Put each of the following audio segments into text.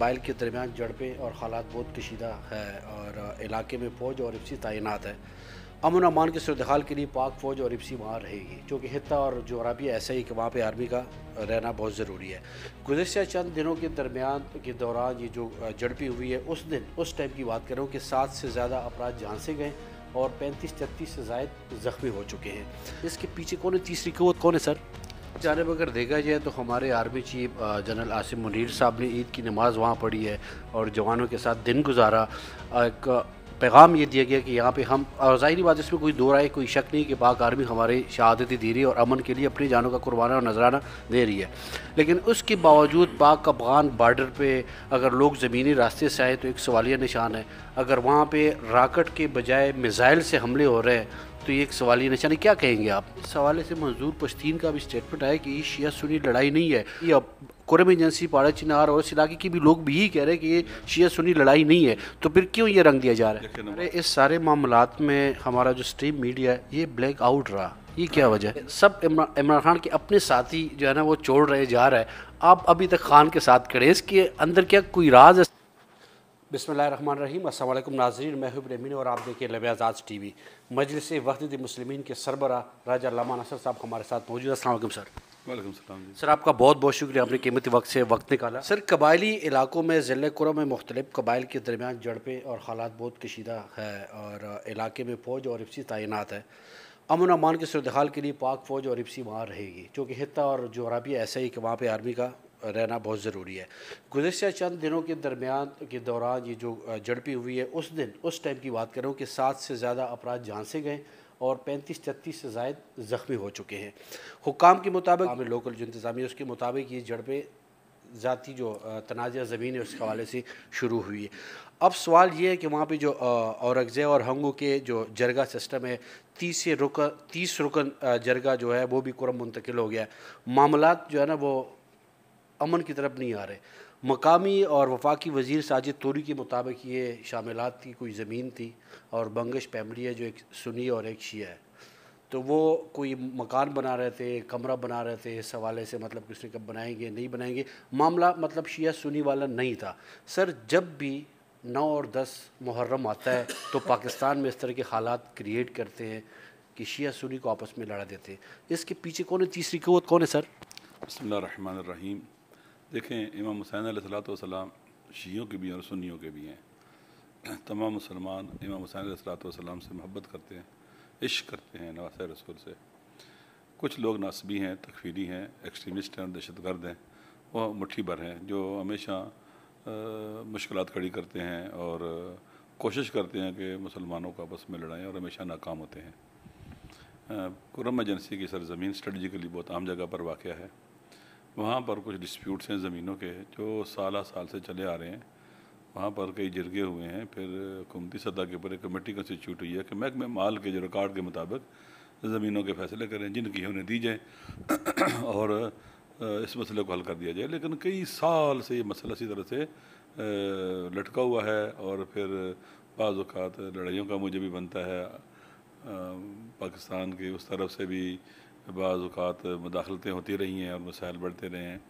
Bile के दरमियान जड़पें और हालात बहुत कशीदा है और इलाके में फ़ौज और इफ्सी तैनात है अमन अमान की सूरत हाल के लिए पाक फ़ौज और इफ्सी वहाँ रहेगी क्योंकि हिता और जोराबिया ऐसा ही कि वहाँ पर आर्मी का रहना बहुत ज़रूरी है गुजशत चंद दिनों के दरमियान के दौरान ये जो झड़पी हुई है उस दिन उस टाइम की बात करूँ कि सात से ज़्यादा अपराध जहाँ से गए और पैंतीस छत्तीस से जायद ज़ख्मी हो चुके हैं इसके पीछे कौन है तीसरी कवत कौन है सर जानब अगर देखा जाए तो हमारे army chief general Asim Munir साहब ने ईद की नमाज़ वहाँ पढ़ी है और जवानों के साथ दिन गुजारा एक पैगाम ये दिया गया कि यहाँ पे हम ज़ाहरी बात इसमें कोई दो राय कोई शक नहीं कि पाक आर्मी हमारे शहादती दे रही है और अमन के लिए अपनी जानों का कुर्बाना और नजराना दे रही है लेकिन उसके बावजूद पाक अफगान बार्डर पे अगर लोग ज़मीनी रास्ते से आए तो एक सवालिया निशान है अगर वहाँ पर राकेट के बजाय मिज़ाइल से हमले हो रहे हैं तो ये एक सवाल ये निशानी क्या कहेंगे आप इस हवाले से मंजूर पश्तीन का भी स्टेटमेंट आया कि शिया सुनी लड़ाई नहीं है ये अब कुरम एजेंसी पाड़ा चिनार और इस इलाके के भी लोग भी यही कह रहे हैं कि ये शिया सुनी लड़ाई नहीं है तो फिर क्यों ये रंग दिया जा रहा है अरे इस सारे मामला में हमारा जो स्ट्रीम मीडिया है ये ब्लैक आउट रहा ये क्या वजह है सब इमरान खान के अपने साथी जो है ना वो छोड़ रहे जा रहे है आप अभी तक खान के साथ खड़े इसके अंदर क्या कोई राज है बसमान रहीम असल नाजरीन महबूब रमीन और आप देखिए लब आज़ाद टी वी मजलिस वहदत मुसलमिन के सरबरा राजा लामा नसर साहब हमारे साथ मौजूद असल सर वालेकुम सलाम सर आपका बहुत बहुत शुक्रिया आपने कीमती वक्त से वक्त निकाला सर कबायली इलाकों में ज़िले कुरा में मुख्तलिफ कबाइल के दरमियान जड़पें और हालात बहुत कशीदा है और इलाके में फ़ौज और इफ्सी तैनात है अमन अमान की सूरत के लिए पाक फ़ौज और इफ्सी वहाँ रहेगी चूँकि हत्या और जोराबिया ऐसा ही कि वहाँ पर आर्मी का रहना बहुत ज़रूरी है गुजशत चंद दिनों के दरमियान के दौरान ये जो झड़पी हुई है उस दिन उस टाइम की बात करूँ कि सात से ज़्यादा अपराध जहाँ से गए और पैंतीस छत्तीस से जायद ज़ख्मी हो चुके हैं हुकाम के मुताबिक हमें लोकल जो इंतज़ामी उसके मुताबिक ये झड़पें ज़ाती जो तनाज़ ज़मीन है उसके हवाले से शुरू हुई है अब सवाल ये है कि वहाँ पे जो औरगज़े और हंगू के जो जरगा सिस्टम है तीस रुक रुकन तीस रुकन जरगा जो है वो भी कुरम मुंतकिल हो गया मामला जो है ना वो अमन की तरफ नहीं आ रहे मकामी और वफाकी वजीर साजिद तोरी के मुताबिक ये शामिलात की कोई ज़मीन थी और बंगश फैमिली है जो एक सुनी और एक शिया है तो वो कोई मकान बना रहे थे कमरा बना रहे थे इस हवाले से मतलब किसने कब बनाएंगे नहीं बनाएंगे मामला मतलब शिया सुनी वाला नहीं था सर जब भी नौ और दस मुहर्रम आता है तो पाकिस्तान में इस तरह के हालात क्रिएट करते हैं कि शिया सुनी को आपस में लड़ा देते हैं इसके पीछे कौन है तीसरी कवत कौन है सर बसमीम देखें इमाम हुसैन सलाम शीयों के भी हैं और सुन्नियों के भी हैं तमाम मुसलमान इमाम हुसैन सलाम से मोहब्बत करते हैं इश्क करते हैं नवास रसूल से कुछ लोग नासबी हैं तकफीरी हैं एक्सट्रीमिस्ट हैं दहशतगर्द हैं वह मुठ्ठी भर हैं जो हमेशा मुश्किल खड़ी करते हैं और कोशिश करते हैं कि मुसलमानों को आपस में लड़ाएँ और हमेशा नाकाम होते हैं कुरम एजेंसी की सरजमीन स्ट्रेटजिकली बहुत आम जगह पर वाक़ है वहाँ पर कुछ डिस्प्यूट्स हैं ज़मीनों के जो साल साल से चले आ रहे हैं वहाँ पर कई जिरगे हुए हैं फिर हुकूमती सतह के ऊपर एक कमेटी कंस्टिट्यूट हुई है कि महकमे माल के जो रिकॉर्ड के मुताबिक ज़मीनों के फैसले करें जिनकी उन्हें दी जाए और इस मसले को हल कर दिया जाए लेकिन कई साल से ये मसला इसी तरह से लटका हुआ है और फिर बाज़ात लड़ाइयों का मुझे भी बनता है पाकिस्तान के उस तरफ से भी बाज़ात मुदाखलतें होती रही हैं और मसाइल बढ़ते रहे हैं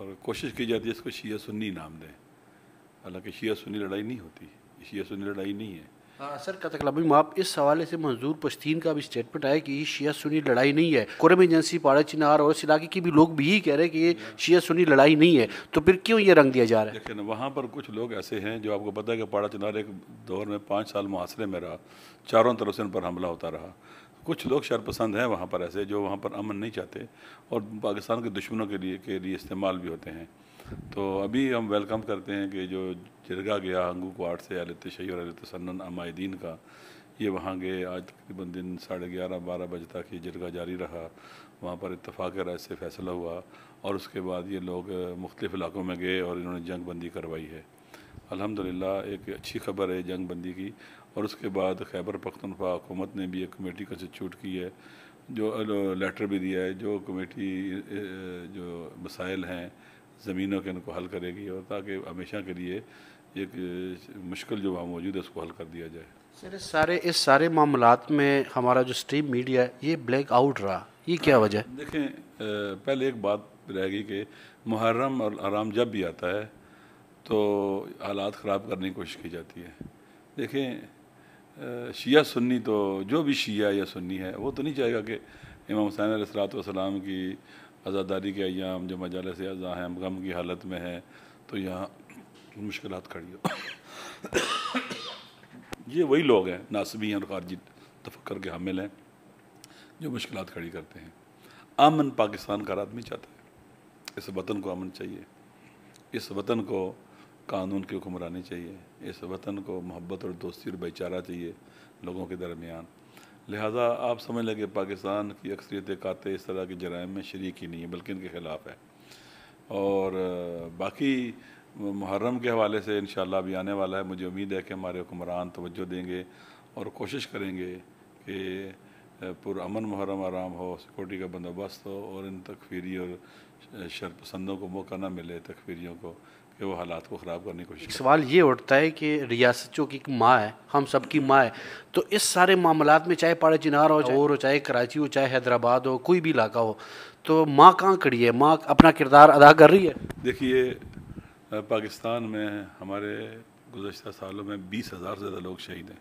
और कोशिश की जाती है इसको शिया सुन्नी नाम दें हालांकि शिया सुन्नी लड़ाई नहीं होती शिया सुन्नी लड़ाई नहीं है आ, हाँ, सर कतकलबिम आप इस हवाले से मंजूर पश्तीन का भी स्टेटमेंट आया कि ये शिया सुनी लड़ाई नहीं है कुरम एजेंसी पाड़ा चिनार और इस इलाके की भी लोग भी यही कह रहे हैं कि ये शिया सुनी लड़ाई नहीं है तो फिर क्यों ये रंग दिया जा रहा है लेकिन वहाँ पर कुछ लोग ऐसे हैं जो आपको पता है कि पाड़ा चिनार एक दौर में पाँच साल मुहासरे में रहा चारों तरफ से उन पर हमला होता रहा कुछ लोग शरपसंद हैं वहाँ पर ऐसे जो वहाँ पर अमन नहीं चाहते और पाकिस्तान के दुश्मनों के लिए के लिए इस्तेमाल भी होते हैं तो अभी हम वेलकम करते हैं कि जो जिरगा गया हंगू क्वाड से अल तशै और अल तसन्न अमायदीन का ये वहाँ गए आज तकरीबन दिन साढ़े ग्यारह बारह बजे तक ये जिरगा जारी रहा वहाँ पर इतफाक़ राय से फैसला हुआ और उसके बाद ये लोग मुख्तफ इलाकों में गए और इन्होंने जंग बंदी करवाई है अलहमदिल्ला एक अच्छी खबर है जंग बंदी की और उसके बाद खैबर पख्तनख्वा हुकूमत ने भी एक कमेटी कंस्टिट्यूट की है जो लेटर भी दिया है जो कमेटी जो मसाइल हैं ज़मीनों के उनको हल करेगी और ताकि हमेशा के लिए एक मुश्किल जो वहाँ मौजूद है उसको हल कर दिया जाए सर सारे इस सारे मामलों में हमारा जो स्ट्रीम मीडिया है ये ब्लैक आउट रहा ये क्या हाँ, वजह देखें पहले एक बात रहेगी कि मुहर्रम और आराम जब भी आता है तो हालात ख़राब करने की कोशिश की जाती है देखें शिया सुन्नी तो जो भी शिया या सुन्नी है वो तो नहीं चाहेगा कि इमाम हुसैन सलाम की आज़ादारी के अयाम जो से अज़ा हैं गम की हालत में है तो यहाँ मुश्किल खड़ी हो ये वही लोग हैं नासबी हैं और खारजी तफक्र के हामिल हैं जो मुश्किल खड़ी करते हैं अमन पाकिस्तान का आदमी चाहता है इस वतन को अमन चाहिए इस वतन को कानून की हुक्मरानी चाहिए इस वतन को मोहब्बत और दोस्ती और भाईचारा चाहिए लोगों के दरमियान लिहाजा आप समझ लगे पाकिस्तान की अक्सरियत काते इस तरह के जराइम में शरीक ही नहीं है बल्कि इनके ख़िलाफ़ है और बाकी मुहर्रम के हवाले से इन अभी आने वाला है मुझे उम्मीद है कि हमारे हुक्मरान तोज्जो देंगे और कोशिश करेंगे कि पुरान मुहर्रम आराम हो सिक्योरिटी का बंदोबस्त हो और इन तकफीरी और शरपसंदों को मौका ना मिले तकफीरियों को कि वो हालात को ख़राब करने की कोशिश सवाल ये उठता है कि रियासत जो की माँ है हम सब की माँ है तो इस सारे मामला में चाहे पाड़े चिनार हो चाहे हो चाहे कराची हो चाहे हैदराबाद हो कोई भी इलाका हो तो माँ कहाँ खड़ी है माँ अपना किरदार अदा कर रही है देखिए पाकिस्तान में हमारे गुजशत सालों में बीस हज़ार से ज़्यादा लोग शहीद हैं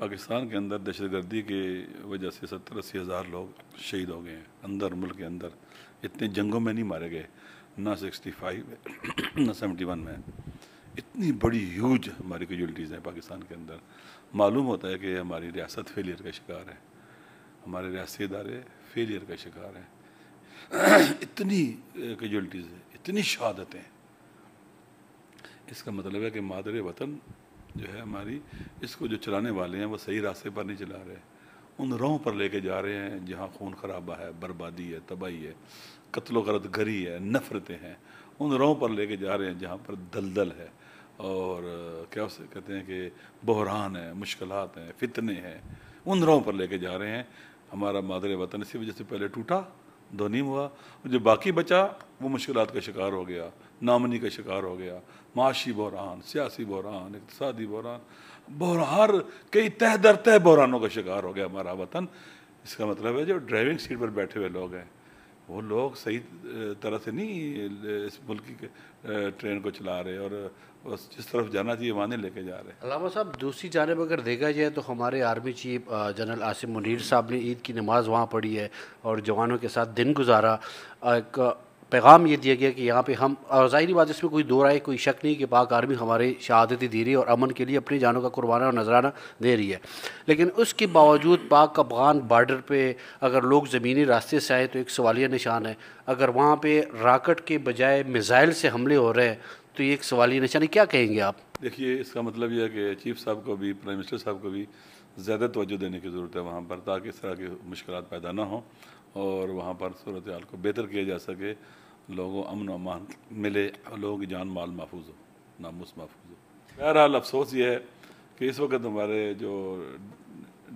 पाकिस्तान के अंदर दहशतगर्दी की वजह से सत्तर अस्सी हज़ार लोग शहीद हो गए हैं अंदर मुल्क के अंदर इतने जंगों में नहीं मारे गए ना सिक्सटी फाइव ना सेवेंटी वन में इतनी बड़ी ह्यूज हमारी कैजुअलिटीज़ हैं पाकिस्तान के अंदर मालूम होता है कि हमारी रियासत फेलियर का शिकार है हमारे रियासी इदारे फेलियर का शिकार हैं इतनी कैजुअलिटीज़ है इतनी शहादतें इसका मतलब है कि मादर वतन जो है हमारी इसको जो चलाने वाले हैं वो सही रास्ते पर नहीं चला रहे उन रोहों पर लेके जा रहे हैं जहाँ खून खराबा है बर्बादी है तबाही है कत्लो गलत गरी है नफरतें हैं उन रहों पर लेके जा रहे हैं जहाँ पर दलदल है और क्या उसे कहते हैं कि बहरान है मुश्किल हैं फितने हैं उन रहों पर लेके जा रहे हैं हमारा मादर वतन इसी वजह से पहले टूटा नहीं हुआ और जो बाकी बचा वो मुश्किल का शिकार हो गया नामनी का शिकार हो गया माशी बहरान सियासी बहरान इकतसादी बहरान बहरहार कई तह दर तह बहरानों का शिकार हो गया हमारा वतन इसका मतलब है जो ड्राइविंग सीट पर बैठे हुए लोग हैं वो लोग सही तरह से नहीं इस मुल्क की ट्रेन को चला रहे और जिस तरफ जाना चाहिए वहाँ लेके जा रहे अलावा साहब दूसरी जानब अगर देखा जाए तो हमारे army chief general Asim Munir साहब ने ईद की नमाज़ वहाँ पढ़ी है और जवानों के साथ दिन गुजारा एक पैगाम ये दिया गया कि यहाँ पे हम और ज़ाहरी बात इसमें कोई दो राय कोई शक नहीं कि पाक आर्मी हमारे शहादती दे रही है और अमन के लिए अपनी जानों का कुर्बाना और नजराना दे रही है लेकिन उसके बावजूद पाक अफगान बार्डर पर अगर लोग ज़मीनी रास्ते से आए तो एक सवालिया निशान है अगर वहाँ पर राकेट के बजाय मिज़ाइल से हमले हो रहे हैं तो ये एक सवालिया निशान है क्या कहेंगे आप देखिए इसका मतलब यह है कि चीफ साहब को भी प्राइम मिनिस्टर साहब को भी ज़्यादा तोज्जो देने की ज़रूरत है वहाँ पर ताकि इस तरह की मुश्किल पैदा ना हों और वहाँ पर सूरत हाल को बेहतर किया जा सके लोगों अमन अमान मिले और लोगों की जान माल महफूज हो नामूस महफूज हो बहरहाल अफसोस ये है कि इस वक्त हमारे जो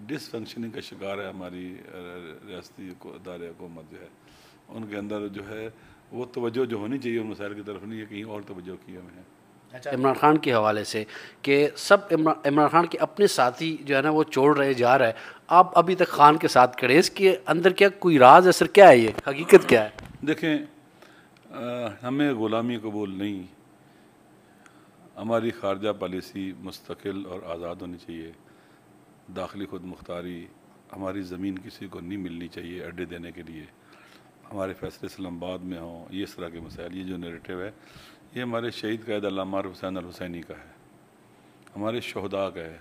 डिसफंक्शनिंग का शिकार है हमारी रियाती अदारे हुकूमत जो है उनके अंदर जो है वो तोज्जो जो होनी चाहिए उन मसाइल की तरफ नहीं है कहीं और तोज्जो किए हुए हैं अच्छा। इमरान खान के हवाले से कि सब इमरान खान के अपने साथी जो है ना वो छोड़ रहे जा रहे हैं आप अभी तक खान के साथ खड़े इसके अंदर क्या कोई राज असर क्या है ये हकीकत क्या है देखें आ, हमें ग़ुलामी कबूल नहीं हमारी खारजा पॉलिसी मुस्तकिल और आज़ाद होनी चाहिए दाखिली खुद मुख्तारी हमारी ज़मीन किसी को नहीं मिलनी चाहिए अड्डे देने के लिए हमारे फैसले इस्लामाबाद में हों ये इस तरह के मसाइल ये जो नेरेटिव है ये हमारे शहीद कैद अलामार हुसैन हुसैनी का है हमारे शहदा का है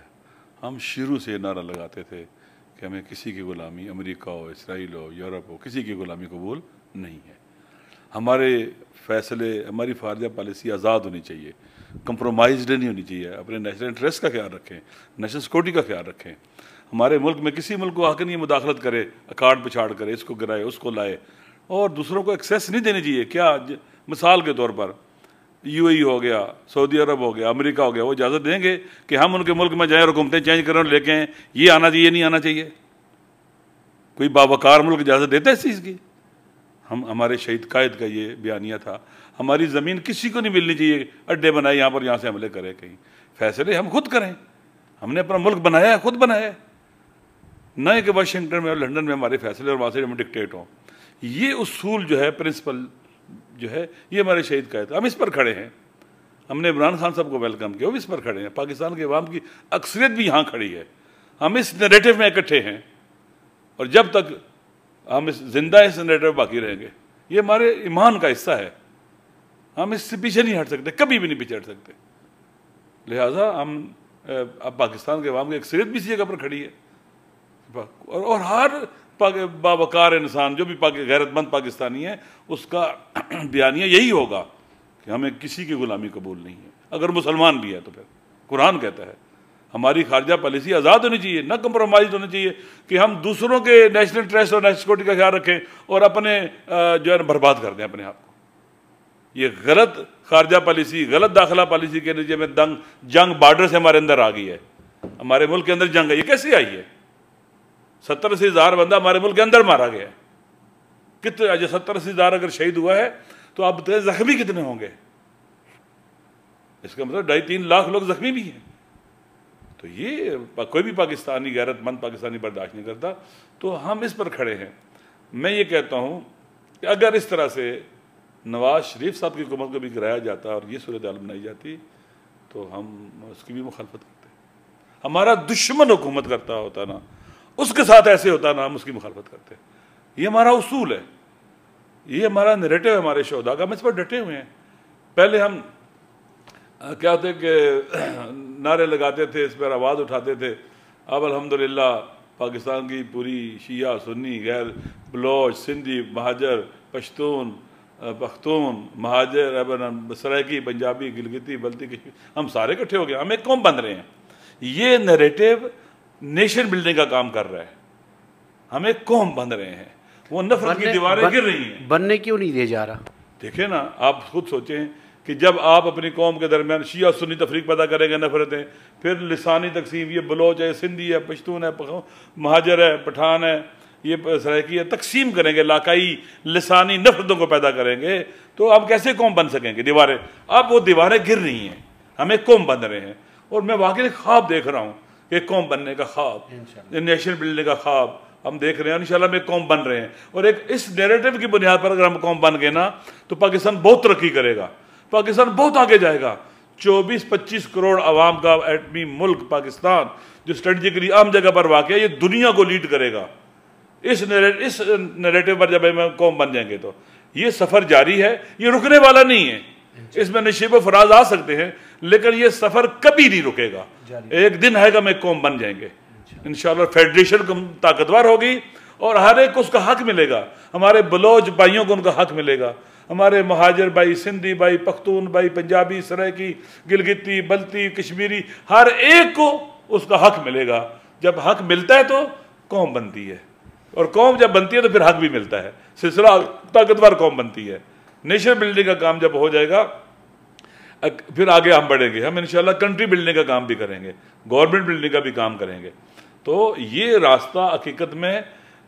हम शुरू से नारा लगाते थे कि हमें किसी की ग़ुलामी अमेरिका हो इसराइल हो यूरोप हो किसी की ग़ुलामी कबूल नहीं है हमारे फैसले हमारी फारजा पॉलिसी आज़ाद होनी चाहिए कंप्रोमाइज नहीं होनी चाहिए अपने नेशनल इंटरेस्ट का ख्याल रखें नेशनल सिक्योरिटी का ख्याल रखें हमारे मुल्क में किसी मुल्क को आकर नहीं मुदाखलत करे अकाड़ पिछाड़ करे इसको गिराए उसको लाए और दूसरों को एक्सेस नहीं देनी चाहिए क्या मिसाल के तौर पर यू e हो गया सऊदी अरब हो गया अमेरिका हो गया वो इजाज़त देंगे कि हम उनके मुल्क में जाएँ और हुकूमतें चेंज करें और लेके आएँ ये आना चाहिए नहीं आना चाहिए कोई बावकार मुल्क इजाज़त देता है इस चीज़ की हम हमारे शहीद कायद का ये बयानिया था हमारी ज़मीन किसी को नहीं मिलनी चाहिए अड्डे बनाए यहाँ पर यहाँ से हमले करें कहीं फैसले हम खुद करें हमने अपना मुल्क बनाया है खुद बनाया है न कि वाशिंगटन में और लंदन में हमारे फैसले और वहाँ से हम डिक्टेट हों ये उसूल जो है प्रिंसिपल जो है ये हमारे शहीद कायद हम इस पर खड़े हैं हमने इमरान खान साहब को वेलकम किया वो इस पर खड़े हैं पाकिस्तान के अवाम की अक्सरियत भी यहाँ खड़ी है हम इस नरेटिव में इकट्ठे हैं और जब तक हम इस जिंदा इस जनरेटर में बाकी रहेंगे ये हमारे ईमान का हिस्सा है हम इससे पीछे नहीं हट सकते कभी भी नहीं पीछे हट सकते लिहाजा हम अब पाकिस्तान के अवाम की अक्सरियत भी इसी जगह पर खड़ी है और, और हर बाबकार इंसान जो भी पाकि गैरतमंद पाकिस्तानी है उसका बयानिया यही होगा कि हमें किसी की गुलामी कबूल नहीं है अगर मुसलमान भी है तो फिर कुरान कहता है हमारी खारजा पॉलिसी आज़ाद होनी चाहिए ना कंप्रोमाइज होनी चाहिए कि हम दूसरों के नेशनल इंटरेस्ट और नेशनल सिक्योरिटी का ख्याल रखें और अपने जो है ना बर्बाद कर दें अपने आप को ये गलत खारजा पॉलिसी गलत दाखिला पॉलिसी के नतीजे में दंग जंग बार्डर से हमारे अंदर आ गई है हमारे मुल्क के अंदर जंग है ये कैसी आई है सत्तर अस्सी हज़ार बंदा हमारे मुल्क के अंदर मारा गया है कितने जो सत्तर अस्सी हज़ार अगर शहीद हुआ है तो बताए तो जख्मी कितने होंगे इसका मतलब ढाई तीन लाख लोग जख्मी भी हैं तो ये कोई भी पाकिस्तानी गैरतमंद पाकिस्तानी बर्दाश्त नहीं करता तो हम इस पर खड़े हैं मैं ये कहता हूँ कि अगर इस तरह से नवाज शरीफ साहब की हुकूमत को भी गिराया जाता और ये सूरत हाल बनाई जाती तो हम उसकी भी मुखालफत करते हमारा दुश्मन हुकूमत करता होता ना उसके साथ ऐसे होता ना हम उसकी मुखालफत करते ये हमारा उसूल है ये हमारा नेरेटिव है हमारे शहदा का हम इस पर डटे हुए हैं पहले हम क्या होते कि नारे लगाते थे इस पर आवाज़ उठाते थे अब अलहमदिल्ला पाकिस्तान की पूरी शिया सुन्नी गैर बलोच सिंधी महाजर पश्तून पख्तून महाजर अब सराकी पंजाबी गिलगिती बल्ती कश्मीर हम सारे इकट्ठे हो गए हम एक कौम बन रहे हैं ये नरेटिव नेशन बिल्डिंग का काम कर रहा है हम एक कौम बन रहे हैं वो नफरत की दीवारें गिर रही हैं बनने क्यों नहीं दिया जा रहा देखे ना आप खुद सोचें कि जब आप अपनी कौम के दरमियान शिया सुनी तफरीक पैदा करेंगे नफरतें फिर लसानी तकसीम ये बलोच है सिंधी है पश्तून है महाजर है पठान है ये सराकी है तकसीम करेंगे लाकाई लसानी नफरतों को पैदा करेंगे तो आप कैसे कौम बन सकेंगे दीवारें अब वो दीवारें गिर रही हैं हमें कौम बन रहे हैं और मैं वाकई ख्वाब देख रहा हूँ एक कौम बनने का ख्वाब नेशनल बिल्डिंग का ख्वाब हम देख रहे हैं इंशाल्लाह में कौम बन रहे हैं और एक इस नेरेटिव की बुनियाद पर अगर हम कौम बन गए ना तो पाकिस्तान बहुत तरक्की करेगा पाकिस्तान बहुत आगे जाएगा 24-25 करोड़ आवाम का एटमी मुल्क पाकिस्तान जो स्ट्रेटजिकली आम जगह पर वाक़ है ये दुनिया को लीड करेगा इस नरेट, इस नरेटिव पर जब कौम बन जाएंगे तो ये सफ़र जारी है ये रुकने वाला नहीं है इसमें नशीब फराज आ सकते हैं लेकिन ये सफ़र कभी नहीं रुकेगा एक दिन आएगा मैं कौम बन जाएंगे इन फेडरेशन ताकतवर होगी और हर एक को उसका हक मिलेगा हमारे बलोच भाइयों को उनका हक मिलेगा हमारे महाजर भाई सिंधी भाई पख्तून भाई पंजाबी सरायकी गिलगिती बल्ती कश्मीरी हर एक को उसका हक मिलेगा जब हक मिलता है तो कौम बनती है और कौम जब बनती है तो फिर हक भी मिलता है सिलसिला ताकतवर कौम बनती है नेशन बिल्डिंग का काम जब हो जाएगा फिर आगे हम बढ़ेंगे हम इंशाल्लाह कंट्री बिल्डिंग का काम भी करेंगे गवर्नमेंट बिल्डिंग का भी काम करेंगे तो ये रास्ता हकीकत में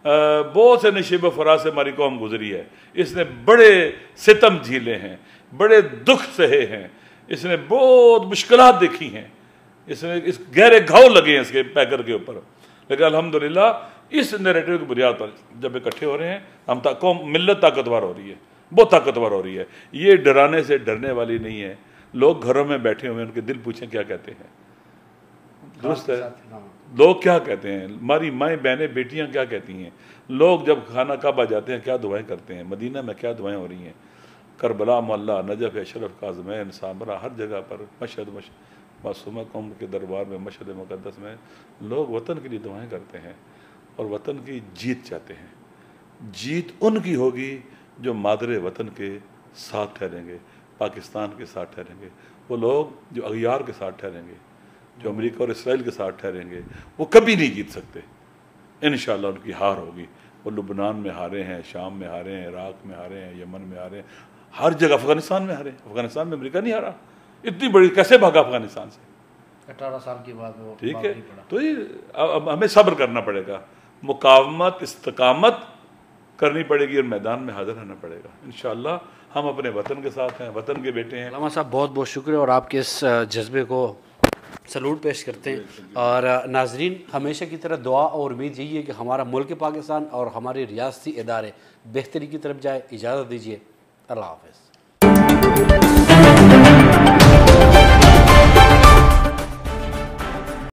बहुत से नशीब फरा से हमारी कौम गुजरी है इसने बड़े सितम झीले हैं बड़े दुख सहे हैं इसने बहुत मुश्किल देखी हैं इसने इस गहरे घाव लगे हैं इसके पैकर के ऊपर लेकिन अलहमदिल्ला इस नरेटिव की बुनियाद पर जब इकट्ठे हो रहे हैं हम कौम मिलत ताकतवर हो रही है बहुत ताकतवर हो रही है ये डराने से डरने वाली नहीं है लोग घरों में बैठे हुए हैं उनके दिल पूछें क्या कहते हैं दुरुस्त है हाँ। लोग क्या कहते हैं हमारी माएँ बहनें बेटियाँ क्या कहती हैं लोग जब खाना कब आ जाते हैं क्या दुआएं करते हैं मदीना में क्या दुआएं हो रही हैं करबला मल्ला नजफ अशरफ काजमैन सामरा हर जगह पर मशद मश मासूमा के दरबार में मशद मुक़दस में लोग वतन के लिए दुआएं करते हैं और वतन की जीत चाहते हैं जीत उनकी होगी जो मादरे वतन के साथ ठहरेंगे पाकिस्तान के साथ ठहरेंगे वो लोग जो अगियार के साथ ठहरेंगे जो अमेरिका और इसराइल के साथ ठहरेंगे वो कभी नहीं जीत सकते इन उनकी हार होगी वो लुबनान में हारे हैं शाम में हारे हैं इराक में हारे हैं यमन में हारे हैं हर जगह अफगानिस्तान में हारे अफगानिस्तान में अमरीका नहीं हारा इतनी बड़ी कैसे भागा अफगानिस्तान से अठारह साल के बाद ठीक है तो ये अब हमें सब्र करना पड़ेगा मुकामत इस्तकामत करनी पड़ेगी और मैदान में हाजिर रहना पड़ेगा इन हम अपने वतन के साथ हैं वतन के बेटे हैं साहब बहुत बहुत शुक्रिया और आपके इस जज्बे को सलूट पेश करते हैं और नाजरीन हमेशा की तरह दुआ और उम्मीद यही है कि हमारा मुल्क पाकिस्तान और हमारे रियासती इदारे बेहतरी की तरफ जाए इजाज़त दीजिए अल्लाह हाफ